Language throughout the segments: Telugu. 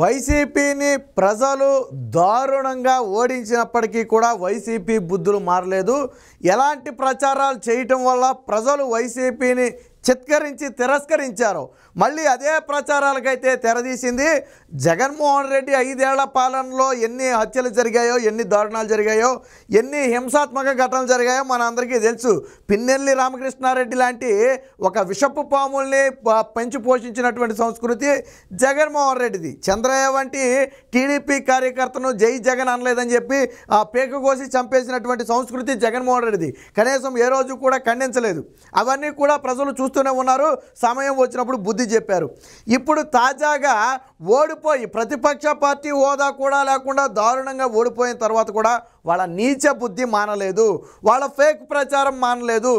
వైసీపీని ప్రజలు దారుణంగా ఓడించినప్పటికీ కూడా వైసీపీ బుద్ధులు మారలేదు ఎలాంటి ప్రచారాలు చేయటం వల్ల ప్రజలు వైసీపీని చిత్కరించి తిరస్కరించారు మళ్ళీ అదే ప్రచారాలకైతే తెరదీసింది జగన్మోహన్ రెడ్డి ఐదేళ్ల పాలనలో ఎన్ని హత్యలు జరిగాయో ఎన్ని దారుణాలు జరిగాయో ఎన్ని హింసాత్మక ఘటనలు జరిగాయో మన తెలుసు పిన్నెల్లి రామకృష్ణారెడ్డి లాంటి ఒక విషపు పాముల్ని పెంచి పోషించినటువంటి సంస్కృతి జగన్మోహన్ రెడ్డిది చంద్రయ్య వంటి టీడీపీ కార్యకర్తను జై జగన్ అనలేదని చెప్పి ఆ పేక కోసి చంపేసినటువంటి సంస్కృతి జగన్మోహన్ రెడ్డిది కనీసం ఏ రోజు కూడా ఖండించలేదు అవన్నీ కూడా ప్రజలు చూస్తూ చూస్తూనే ఉన్నారు సమయం వచ్చినప్పుడు బుద్ధి చెప్పారు ఇప్పుడు తాజాగా ఓడిపోయి ప్రతిపక్ష పార్టీ హోదా కూడా లేకుండా దారుణంగా ఓడిపోయిన తర్వాత కూడా వాళ్ళ నీచ బుద్ధి మానలేదు వాళ్ళ ఫేక్ ప్రచారం మానలేదు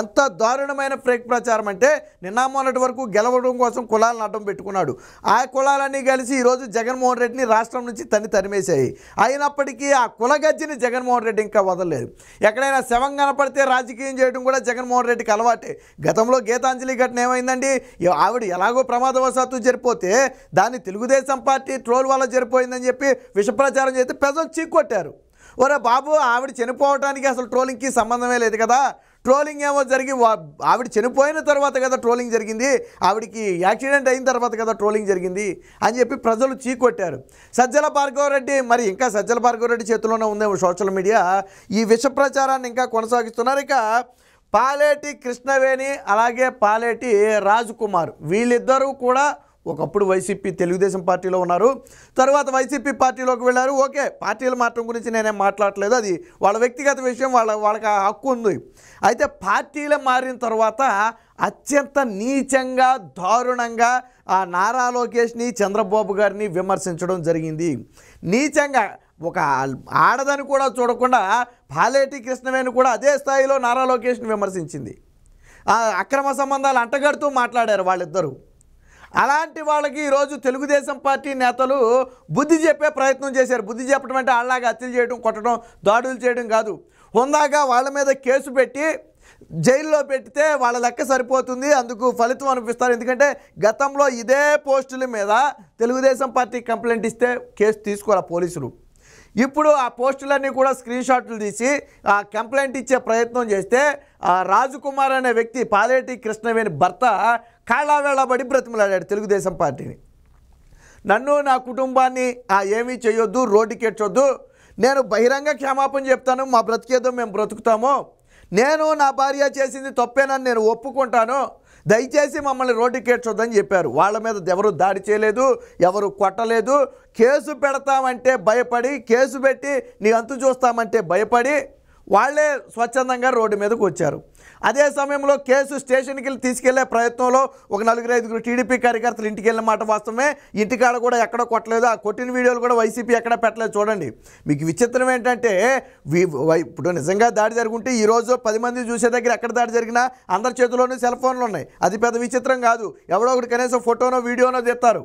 ఎంత దారుణమైన ఫేక్ ప్రచారం అంటే నిన్న మొన్నటి వరకు గెలవడం కోసం కులాలను అడ్డం పెట్టుకున్నాడు ఆ కులాలన్నీ కలిసి ఈరోజు జగన్మోహన్ రెడ్డిని రాష్ట్రం నుంచి తన్ని తరిమేశాయి అయినప్పటికీ ఆ కులగజ్జిని జగన్మోహన్ రెడ్డి ఇంకా వదలలేదు ఎక్కడైనా శవం కనపడితే రాజకీయం చేయడం కూడా జగన్మోహన్ రెడ్డికి అలవాటే గతంలో గీతాంజలి ఘటన ఏమైందండి ఆవిడ ఎలాగో ప్రమాదవశాత్తు జరిపోతే దాన్ని తెలుగుదేశం పార్టీ ట్రోల్ వల్ల జరిపోయిందని చెప్పి విషప్రచారం చేస్తే ప్రజలు చీక్కొట్టారు ఒరే బాబు ఆవిడ చనిపోవడానికి అసలు ట్రోలింగ్కి సంబంధమే లేదు కదా ట్రోలింగ్ ఏమో జరిగి ఆవిడ చనిపోయిన తర్వాత కదా ట్రోలింగ్ జరిగింది ఆవిడకి యాక్సిడెంట్ అయిన తర్వాత కదా ట్రోలింగ్ జరిగింది అని చెప్పి ప్రజలు చీకొట్టారు సజ్జల భార్గవరెడ్డి మరి ఇంకా సజ్జల భార్గవరెడ్డి చేతిలోనే ఉందేమో సోషల్ మీడియా ఈ విష ప్రచారాన్ని ఇంకా కొనసాగిస్తున్నారు ఇక పాలేటి కృష్ణవేణి అలాగే పాలేటి కుమార్ వీళ్ళిద్దరూ కూడా ఒకప్పుడు వైసీపీ తెలుగుదేశం పార్టీలో ఉన్నారు తర్వాత వైసీపీ పార్టీలోకి వెళ్ళారు ఓకే పార్టీలు మాత్రం గురించి నేనేం మాట్లాడలేదు అది వాళ్ళ వ్యక్తిగత విషయం వాళ్ళ వాళ్ళకి హక్కు ఉంది అయితే పార్టీలు మారిన తర్వాత అత్యంత నీచంగా దారుణంగా ఆ నారా లోకేష్ని చంద్రబాబు గారిని విమర్శించడం జరిగింది నీచంగా ఒక ఆడదని కూడా చూడకుండా పాలేటి కృష్ణవేణి కూడా అదే స్థాయిలో నారా లోకేష్ని విమర్శించింది అక్రమ సంబంధాలు అంటగడుతూ మాట్లాడారు వాళ్ళిద్దరూ అలాంటి వాళ్ళకి ఈరోజు తెలుగుదేశం పార్టీ నేతలు బుద్ధి చెప్పే ప్రయత్నం చేశారు బుద్ధి చెప్పడం అంటే అలాగా హత్యలు చేయడం కొట్టడం దాడులు చేయడం కాదు ఉందాగా వాళ్ళ మీద కేసు పెట్టి జైల్లో పెడితే వాళ్ళ లెక్క సరిపోతుంది అందుకు ఫలితం అనిపిస్తారు ఎందుకంటే గతంలో ఇదే పోస్టుల మీద తెలుగుదేశం పార్టీ కంప్లైంట్ ఇస్తే కేసు తీసుకోరా పోలీసులు ఇప్పుడు ఆ పోస్టులన్నీ కూడా స్క్రీన్ షాట్లు తీసి ఆ కంప్లైంట్ ఇచ్చే ప్రయత్నం చేస్తే రాజకుమార్ అనే వ్యక్తి పాలేటి కృష్ణవేణి భర్త కాళ్ళావేళబడి బ్రతిమలాడాడు తెలుగుదేశం పార్టీని నన్ను నా కుటుంబాన్ని ఏమీ చేయొద్దు రోడ్డుకి ఎట్టొద్దు నేను బహిరంగ క్షమాపణ చెప్తాను మా బ్రతికేదో మేము బ్రతుకుతాము నేను నా భార్య చేసింది తప్పేనని నేను ఒప్పుకుంటాను దయచేసి మమ్మల్ని రోడ్డుకేడ్చొద్దని చెప్పారు వాళ్ళ మీద ఎవరు దాడి చేయలేదు ఎవరు కొట్టలేదు కేసు పెడతామంటే భయపడి కేసు పెట్టి నీ అంతు చూస్తామంటే భయపడి వాళ్లే స్వచ్ఛందంగా రోడ్డు మీదకు వచ్చారు అదే సమయంలో కేసు స్టేషన్కి వెళ్ళి తీసుకెళ్లే ప్రయత్నంలో ఒక నలుగురు ఐదుగురు టీడీపీ కార్యకర్తలు ఇంటికి వెళ్ళిన మాట వాస్తవమే ఇంటికాడ కూడా ఎక్కడ కొట్టలేదు ఆ కొట్టిన వీడియోలు కూడా వైసీపీ ఎక్కడ పెట్టలేదు చూడండి మీకు విచిత్రం ఏంటంటే ఇప్పుడు నిజంగా దాడి జరుగుంటే ఈరోజు పది మంది చూసే దగ్గర ఎక్కడ దాడి జరిగినా అందరి చేతిలోనే సెల్ ఫోన్లు ఉన్నాయి అది పెద్ద విచిత్రం కాదు ఎవడో ఒకటి కనీసం ఫోటోనో వీడియోనో తెస్తారు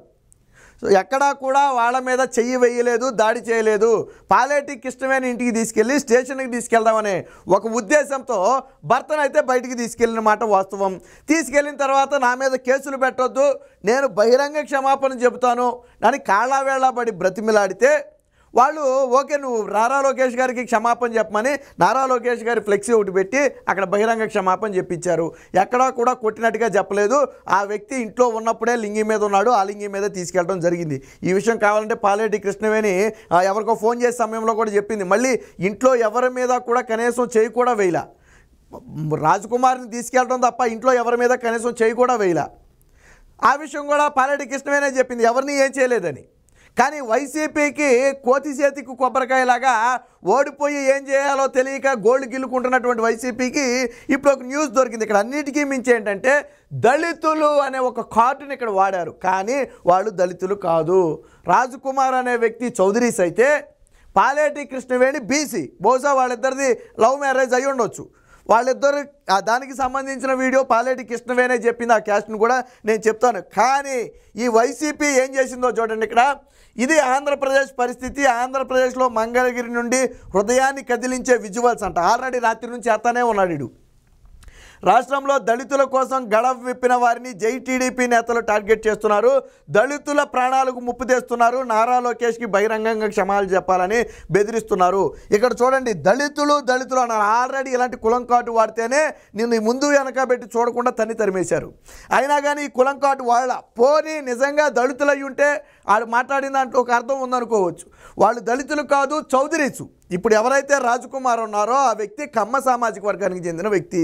ఎక్కడా కూడా వాళ్ళ మీద చెయ్యి వేయలేదు దాడి చేయలేదు పాలేటిక్ ఇష్టమైన ఇంటికి తీసుకెళ్ళి స్టేషన్కి తీసుకెళ్దామనే ఒక ఉద్దేశంతో భర్తనైతే బయటికి తీసుకెళ్ళిన మాట వాస్తవం తీసుకెళ్ళిన తర్వాత నా మీద కేసులు పెట్టొద్దు నేను బహిరంగ క్షమాపణ చెబుతాను అని కాళ్ళావేళ బ్రతిమిలాడితే వాళ్ళు ఓకే నువ్వు నారా లోకేష్ గారికి క్షమాపణ చెప్పమని నారా లోకేష్ గారి ఫ్లెక్సీ ఒకటి పెట్టి అక్కడ బహిరంగ క్షమాపణ చెప్పించారు ఎక్కడా కూడా కొట్టినట్టుగా చెప్పలేదు ఆ వ్యక్తి ఇంట్లో ఉన్నప్పుడే లింగి మీద ఉన్నాడు ఆ లింగి మీద తీసుకెళ్ళడం జరిగింది ఈ విషయం కావాలంటే పాలేటి కృష్ణవేణి ఎవరికో ఫోన్ చేసే సమయంలో కూడా చెప్పింది మళ్ళీ ఇంట్లో ఎవరి మీద కూడా కనీసం చేయి కూడా రాజ్ కుమార్ని తీసుకెళ్ళడం తప్ప ఇంట్లో ఎవరి మీద కనీసం చేయి కూడా వేయాల ఆ విషయం కూడా పాలేటి కృష్ణవేణే చెప్పింది ఎవరిని ఏం చేయలేదని కానీ వైసీపీకి కోతి చేతికి కొబ్బరికాయలాగా ఓడిపోయి ఏం చేయాలో తెలియక గోల్డ్ గిల్లుకుంటున్నటువంటి వైసీపీకి ఇప్పుడు ఒక న్యూస్ దొరికింది ఇక్కడ అన్నిటికీ మించి ఏంటంటే దళితులు అనే ఒక కార్డుని ఇక్కడ వాడారు కానీ వాళ్ళు దళితులు కాదు రాజకుమార్ అనే వ్యక్తి చౌదరీస్ అయితే పాలేటి కృష్ణవేణి బీసీ బహుశా వాళ్ళిద్దరిది లవ్ మ్యారేజ్ అయి ఉండొచ్చు వాళ్ళిద్దరు దానికి సంబంధించిన వీడియో పాలేటి కృష్ణవేనే చెప్పింది ఆ క్యాస్ట్ను కూడా నేను చెప్తాను కానీ ఈ వైసీపీ ఏం చేసిందో చూడండి ఇక్కడ ఇది ఆంధ్రప్రదేశ్ పరిస్థితి ఆంధ్రప్రదేశ్లో మంగళగిరి నుండి హృదయాన్ని కదిలించే విజువల్స్ అంట ఆల్రెడీ రాత్రి నుంచి అతనే ఉన్నాడు రాష్ట్రంలో దళితుల కోసం గడవ విప్పిన వారిని జై టీడీపీ నేతలు టార్గెట్ చేస్తున్నారు దళితుల ప్రాణాలకు ముప్పు తెస్తున్నారు నారా లోకేష్కి బహిరంగంగా క్షమాలు చెప్పాలని బెదిరిస్తున్నారు ఇక్కడ చూడండి దళితులు దళితులు అన్నారు ఆల్రెడీ ఇలాంటి కులం కాటు వాడితేనే నిన్ను ముందు వెనక పెట్టి చూడకుండా తన్ని తరిమేశారు అయినా కానీ ఈ కులం కాటు వాళ్ళ పోనీ నిజంగా దళితులయ్యుంటే ఉంటే వాళ్ళు మాట్లాడిన దాంట్లో ఒక అర్థం ఉందనుకోవచ్చు వాళ్ళు దళితులు కాదు చౌదరీసు ఇప్పుడు ఎవరైతే రాజకుమార్ ఉన్నారో ఆ వ్యక్తి కమ్మ సామాజిక వర్గానికి చెందిన వ్యక్తి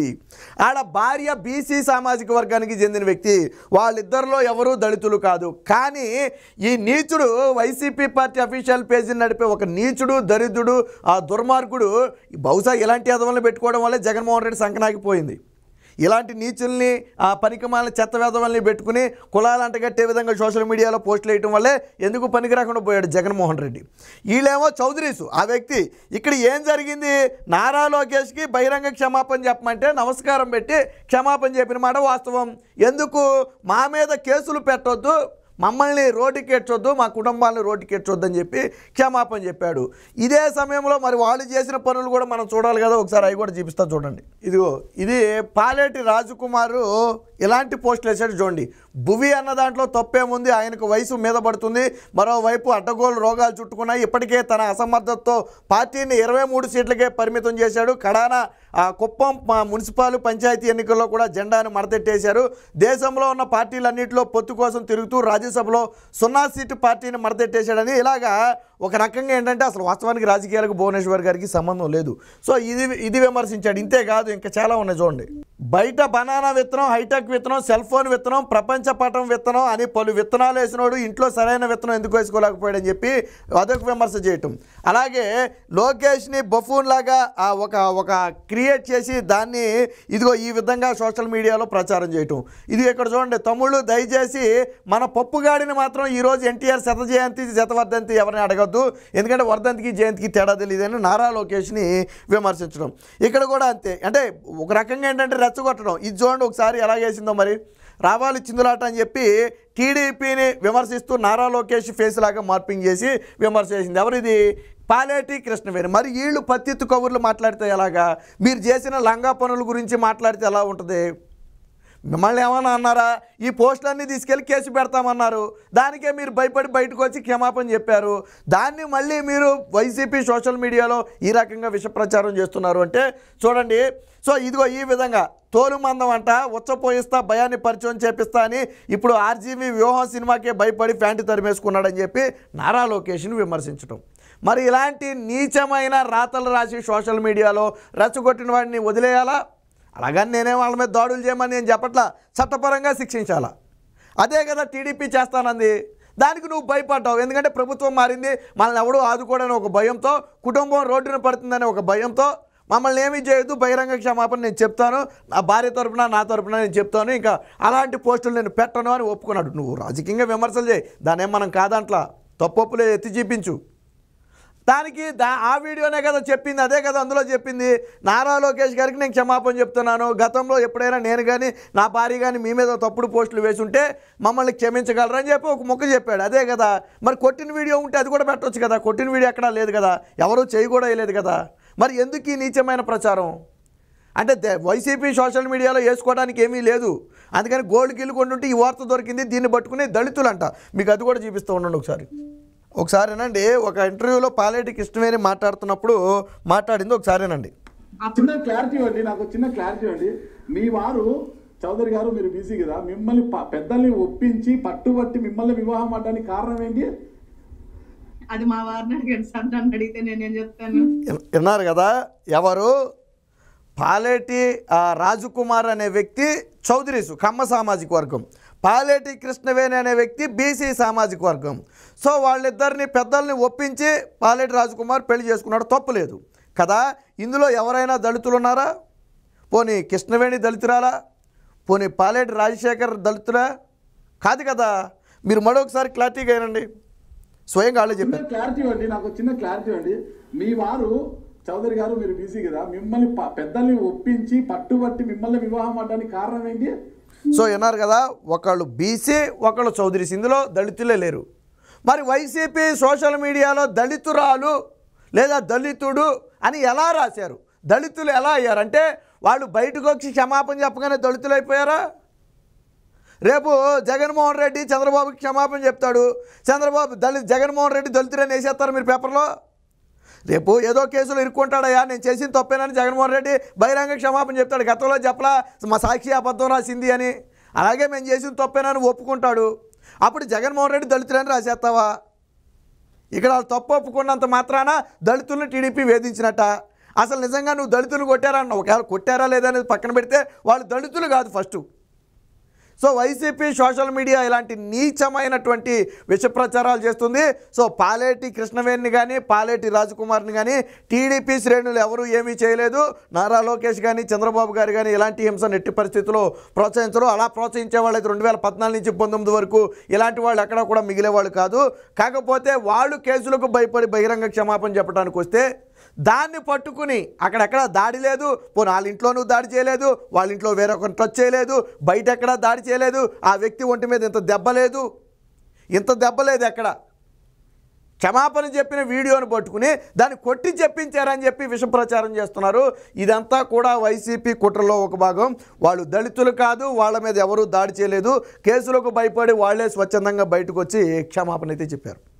ఆడ భార్య బీసీ సామాజిక వర్గానికి చెందిన వ్యక్తి వాళ్ళిద్దరిలో ఎవరూ దళితులు కాదు కానీ ఈ నీచుడు వైసీపీ పార్టీ అఫీషియల్ పేజీని నడిపే ఒక నీచుడు దరిద్రుడు ఆ దుర్మార్గుడు బహుశా ఇలాంటి అదవులను పెట్టుకోవడం వల్లే జగన్మోహన్ రెడ్డి సంకనాగిపోయింది ఇలాంటి నీచుల్ని ఆ పనికిమాలని చెత్తవేదవల్ని పెట్టుకుని కులాలు అంటగట్టే విధంగా సోషల్ మీడియాలో పోస్టులు వేయటం వల్లే ఎందుకు పనికి రాకుండా పోయాడు జగన్మోహన్ రెడ్డి వీళ్ళేమో చౌదరీసు ఆ వ్యక్తి ఇక్కడ ఏం జరిగింది నారా లోకేష్కి బహిరంగ క్షమాపణ చెప్పమంటే నమస్కారం పెట్టి క్షమాపణ చెప్పిన మాట వాస్తవం ఎందుకు మా మీద కేసులు పెట్టొద్దు మమ్మల్ని రోడ్డుకి మా కుటుంబాలను రోడ్డుకి ఎచ్చొద్దు అని చెప్పి క్షమాపణ చెప్పాడు ఇదే సమయంలో మరి వాళ్ళు చేసిన పనులు కూడా మనం చూడాలి కదా ఒకసారి అవి కూడా చూపిస్తా చూడండి ఇదిగో ఇది పాలేటి రాజకుమారు ఇలాంటి పోస్టులు వేసాడు చూడండి భువి అన్న దాంట్లో తప్పేముంది ఆయనకు వయసు మీద పడుతుంది మరోవైపు అడ్డగోలు రోగాలు చుట్టుకున్నాయి ఇప్పటికే తన అసమర్థతతో పార్టీని ఇరవై మూడు సీట్లకే పరిమితం చేశాడు కడాన కుప్పం మున్సిపాల్ పంచాయతీ ఎన్నికల్లో కూడా జెండాను మడతెట్టేశారు దేశంలో ఉన్న పార్టీలన్నింటిలో పొత్తు కోసం తిరుగుతూ రాజ్యసభలో సున్నా సీటు పార్టీని మడతెట్టేశాడని ఇలాగా ఒక రకంగా ఏంటంటే అసలు వాస్తవానికి రాజకీయాలకు భువనేశ్వర్ గారికి సంబంధం లేదు సో ఇది ఇది విమర్శించాడు ఇంతేకాదు ఇంకా చాలా ఉన్నాయి చూడండి బయట బనానా విత్తనం హైటెక్ విత్తనం సెల్ ఫోన్ విత్తనం ప్రపంచ పటం విత్తనం అని పలు విత్తనాలు వేసినోడు ఇంట్లో సరైన విత్తనం ఎందుకు వేసుకోలేకపోయాడని చెప్పి అదొక విమర్శ చేయటం అలాగే లోకేష్ని బఫూన్ లాగా ఒక ఒక క్రియేట్ చేసి దాన్ని ఇదిగో ఈ విధంగా సోషల్ మీడియాలో ప్రచారం చేయటం ఇది ఇక్కడ చూడండి తమ్ముళ్ళు దయచేసి మన పప్పుగాడిని మాత్రం ఈరోజు ఎన్టీఆర్ శత జయంతి శతవర్ధంతి ఎవరిని అడగద్దు ఎందుకంటే వర్ధంతికి జయంతికి తేడా అని నారా లోకేష్ని విమర్శించడం ఇక్కడ కూడా అంతే అంటే ఒక రకంగా ఏంటంటే రెచ్చగొట్టడం ఇది చూడండి ఒకసారి ఎలా చేసిందో మరి రావాలి చిందులాట అని చెప్పి టీడీపీని విమర్శిస్తూ నారా లోకేష్ ఫేస్ లాగా మార్పింగ్ చేసి విమర్శ చేసింది ఎవరు ఇది పాలేటి కృష్ణవేణి మరి వీళ్ళు పత్తిత్తు కబుర్లు మాట్లాడితే ఎలాగా మీరు చేసిన లంగా పనుల గురించి మాట్లాడితే ఎలా ఉంటుంది మిమ్మల్ని ఏమన్నా అన్నారా ఈ పోస్టులన్నీ తీసుకెళ్ళి కేసు పెడతామన్నారు దానికే మీరు భయపడి బయటకు వచ్చి క్షమాపణ చెప్పారు దాన్ని మళ్ళీ మీరు వైసీపీ సోషల్ మీడియాలో ఈ రకంగా విషప్రచారం చేస్తున్నారు అంటే చూడండి సో ఇదిగో ఈ విధంగా తోలుమందం అంట ఉచ్చపోయిస్తా భయాన్ని పరిచయం చేపిస్తా అని ఇప్పుడు ఆర్జీవి వ్యూహం సినిమాకే భయపడి ఫ్యాంటు తరిమేసుకున్నాడని చెప్పి నారా లోకేష్ని విమర్శించడం మరి ఇలాంటి నీచమైన రాతలు రాసి సోషల్ మీడియాలో రచ్చగొట్టిన వాడిని వదిలేయాలా అలాగని నేనే వాళ్ళ మీద దాడులు చేయమని నేను చెప్పట్లా చట్టపరంగా శిక్షించాలా అదే కదా టీడీపీ చేస్తానంది దానికి నువ్వు భయపడ్డావు ఎందుకంటే ప్రభుత్వం మారింది మనల్ని ఎవడూ ఆదుకోడని ఒక భయంతో కుటుంబం రోడ్డున పడుతుందనే ఒక భయంతో మమ్మల్ని ఏమీ చేయొద్దు బహిరంగ క్షమాపణ నేను చెప్తాను నా భార్య తరపున నా తరపున నేను చెప్తాను ఇంకా అలాంటి పోస్టులు నేను పెట్టను అని ఒప్పుకున్నాడు నువ్వు రాజకీయంగా విమర్శలు చేయి దానేం మనం కాదంట్లా తప్పొప్పులే ఎత్తి చూపించు దానికి దా ఆ వీడియోనే కదా చెప్పింది అదే కదా అందులో చెప్పింది నారా లోకేష్ గారికి నేను క్షమాపణ చెప్తున్నాను గతంలో ఎప్పుడైనా నేను కానీ నా భార్య కానీ మీ మీద తప్పుడు పోస్టులు వేసుంటే మమ్మల్ని క్షమించగలరని చెప్పి ఒక మొక్క చెప్పాడు అదే కదా మరి కొట్టిన వీడియో ఉంటే అది కూడా పెట్టవచ్చు కదా కొట్టిన వీడియో ఎక్కడా లేదు కదా ఎవరూ చేయి కూడా వేయలేదు కదా మరి ఎందుకు ఈ నీచమైన ప్రచారం అంటే వైసీపీ సోషల్ మీడియాలో వేసుకోవడానికి ఏమీ లేదు అందుకని గోల్డ్ గిల్లు కొంటుంటే ఈ వార్త దొరికింది దీన్ని పట్టుకునే దళితులంట మీకు అది కూడా చూపిస్తూ ఉండండి ఒకసారి ఒకసారినండి ఒక ఇంటర్వ్యూలో పాలేటి కృష్ణవేణి మాట్లాడుతున్నప్పుడు మాట్లాడింది ఒకసారినండి చిన్న క్లారిటీ అండి నాకు చిన్న క్లారిటీ అండి మీ వారు చౌదరి గారు మీరు బిజీ కదా మిమ్మల్ని పెద్దల్ని ఒప్పించి పట్టుబట్టి మిమ్మల్ని వివాహం ఆడడానికి కారణం ఏంటి అది మా వారిని అడిగారు సార్ నన్ను అడిగితే ఏం చెప్తాను విన్నారు కదా ఎవరు పాలేటి రాజకుమార్ అనే వ్యక్తి చౌదరీసు కమ్మ సామాజిక వర్గం పాలేటి కృష్ణవేణి అనే వ్యక్తి బీసీ సామాజిక వర్గం సో వాళ్ళిద్దరిని పెద్దల్ని ఒప్పించి పాలేటి రాజకుమార్ పెళ్లి చేసుకున్నాడు తప్పులేదు కదా ఇందులో ఎవరైనా దళితులు ఉన్నారా పోనీ కృష్ణవేణి దళితురాలా పోనీ పాలేటి రాజశేఖర్ దళితురా కాదు కదా మీరు మరొకసారి క్లారిటీగా అయినండి స్వయంగా వాళ్ళే చెప్పారు క్లారిటీ అండి నాకు చిన్న క్లారిటీ అండి మీ వారు చౌదరి గారు మీరు బీసీ కదా మిమ్మల్ని పెద్దల్ని ఒప్పించి పట్టుబట్టి మిమ్మల్ని వివాహం అడ్డానికి కారణం ఏంటి సో విన్నారు కదా ఒకళ్ళు బీసీ ఒకళ్ళు చౌదరి సింధులో దళితులే లేరు మరి వైసీపీ సోషల్ మీడియాలో దళితురాలు లేదా దళితుడు అని ఎలా రాశారు దళితులు ఎలా అయ్యారంటే వాళ్ళు బయటకు వచ్చి క్షమాపణ చెప్పగానే దళితులు అయిపోయారా రేపు జగన్మోహన్ రెడ్డి చంద్రబాబుకి క్షమాపణ చెప్తాడు చంద్రబాబు దళిత జగన్మోహన్ రెడ్డి దళితుడని వేసేస్తారు మీరు పేపర్లో రేపు ఏదో కేసులో ఇరుక్కుంటాడయ్యా నేను చేసిన తప్పేనని జగన్మోహన్ రెడ్డి బహిరంగ క్షమాపణ చెప్తాడు గతంలో చెప్పలా మా సాక్షి అబద్ధం రాసింది అని అలాగే మేము చేసిన తప్పేనని ఒప్పుకుంటాడు అప్పుడు జగన్మోహన్ రెడ్డి దళితులని రాసేస్తావా ఇక్కడ వాళ్ళు తప్పు ఒప్పుకున్నంత మాత్రాన దళితులను టీడీపీ వేధించినట్ట అసలు నిజంగా నువ్వు దళితులు కొట్టారా ఒకవేళ కొట్టారా లేదనేది పక్కన పెడితే వాళ్ళు దళితులు కాదు first so YCP social media ఇలాంటి నీచమైనటువంటి విష ప్రచారాలు చేస్తుంది సో పాలేటి కృష్ణవేణిని కానీ పాలేటి రాజకుమార్ని కానీ టీడీపీ శ్రేణులు ఎవరూ ఏమీ చేయలేదు నారా లోకేష్ కానీ చంద్రబాబు గారు కానీ ఇలాంటి హింస నెట్టి పరిస్థితులు ప్రోత్సహించరు అలా ప్రోత్సహించే అయితే రెండు వేల పద్నాలుగు నుంచి పంతొమ్మిది వరకు ఇలాంటి వాళ్ళు ఎక్కడా కూడా మిగిలే వాళ్ళు కాదు కాకపోతే వాళ్ళు కేసులకు భయపడి బహిరంగ క్షమాపణ చెప్పడానికి వస్తే దాన్ని పట్టుకుని అక్కడెక్కడ దాడి లేదు పోనీ వాళ్ళ నువ్వు దాడి చేయలేదు వాళ్ళ ఇంట్లో వేరొకరిని టచ్ చేయలేదు బయట ఎక్కడా దాడి చేయలేదు ఆ వ్యక్తి ఒంటి మీద ఇంత దెబ్బ లేదు ఇంత దెబ్బ లేదు ఎక్కడ క్షమాపణ చెప్పిన వీడియోను పట్టుకుని దాన్ని కొట్టి చెప్పించారని చెప్పి విష ప్రచారం చేస్తున్నారు ఇదంతా కూడా వైసీపీ కుట్రలో ఒక భాగం వాళ్ళు దళితులు కాదు వాళ్ళ మీద ఎవరూ దాడి చేయలేదు కేసులకు భయపడి వాళ్లే స్వచ్ఛందంగా బయటకు వచ్చి క్షమాపణ అయితే చెప్పారు